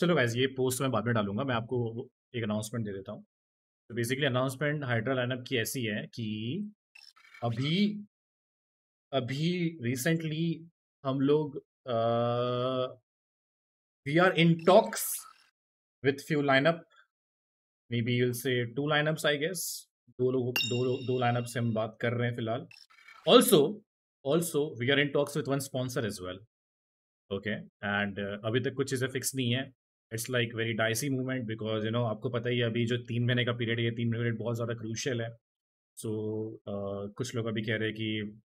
चलो गाइज ये पोस्ट मैं बाद में डालूंगा मैं आपको एक अनाउंसमेंट दे देता हूँ तो बेसिकली अनाउंसमेंट हाइड्रा लाइनअप की ऐसी है कि अभी अभी रिसेंटली हम लोग we are in talks with few lineup maybe will say two lineups I guess दो लोग दो दो लाइनअप से हम बात कर रहे हैं फिलहाल also also we are in talks with one sponsor is well okay and अभी तक कुछ चीज़ें फिक्स नहीं है it's like very dicey movement because you know आपको पता ही अभी जो तीन महीने का पीरियड है तीन महीने बहुत ज़्यादा क्रूशल है सो so, uh, कुछ लोग अभी कह रहे हैं कि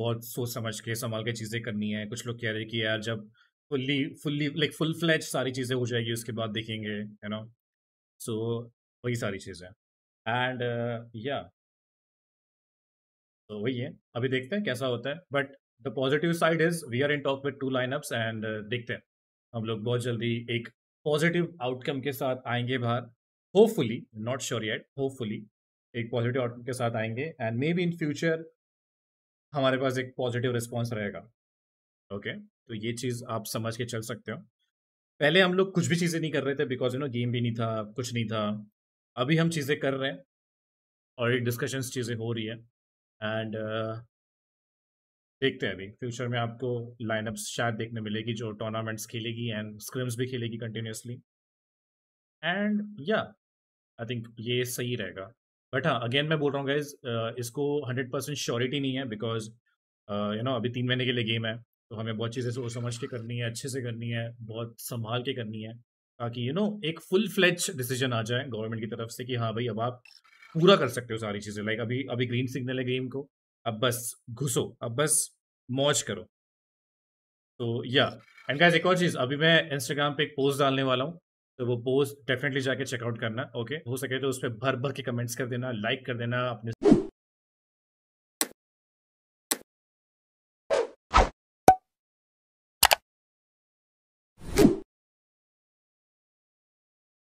बहुत सोच समझ के संभाल के चीज़ें करनी है कुछ लोग कह रहे हैं कि यार जब fully fully like full fledged सारी चीज़ें हो जाएगी उसके बाद देखेंगे यू नो सो वही सारी चीज़ें एंड या तो वही है अभी देखते हैं कैसा होता है but the positive side is we are in talk with two lineups and देखते हैं हम लोग बहुत जल्दी एक पॉजिटिव आउटकम के साथ आएंगे बाहर hopefully not sure yet hopefully एक पॉजिटिव आउटकम के साथ आएंगे and maybe in future हमारे पास एक पॉजिटिव रिस्पॉन्स रहेगा ओके okay? तो ये चीज़ आप समझ के चल सकते हो पहले हम लोग कुछ भी चीज़ें नहीं कर रहे थे बिकॉज यू नो गेम भी नहीं था कुछ नहीं था अभी हम चीज़ें कर रहे हैं और एक डिस्कशंस चीज़ें हो रही है एंड uh, देखते हैं अभी फ्यूचर में आपको लाइनअप्स शायद देखने मिलेगी जो टूर्नामेंट्स खेलेगी एंड स्क्रिम्स भी खेलेगी कंटिन्यूसली एंड या आई थिंक ये सही रहेगा बट हाँ अगेन मैं बोल रहा हूँ गाइज इसको हंड्रेड परसेंट श्योरिटी नहीं है बिकॉज यू नो अभी तीन महीने के लिए गेम है तो हमें बहुत चीज़ें सोच समझ के करनी है अच्छे से करनी है बहुत संभाल के करनी है ताकि यू नो एक फुल फ्लैच डिसीजन आ जाए गवर्नमेंट की तरफ से कि हाँ भाई अब आप पूरा कर सकते हो सारी चीज़ें लाइक अभी अभी ग्रीन सिग्नल है गेम को अब बस घुसो अब बस मौज करो तो या एंड गाइस एक और चीज़ अभी मैं इंस्टाग्राम पे एक पोस्ट डालने वाला हूँ तो वो पोस्ट डेफिनेटली जाके चेकआउट करना ओके हो सके तो उस पर भर भर के कमेंट्स कर देना लाइक कर देना अपने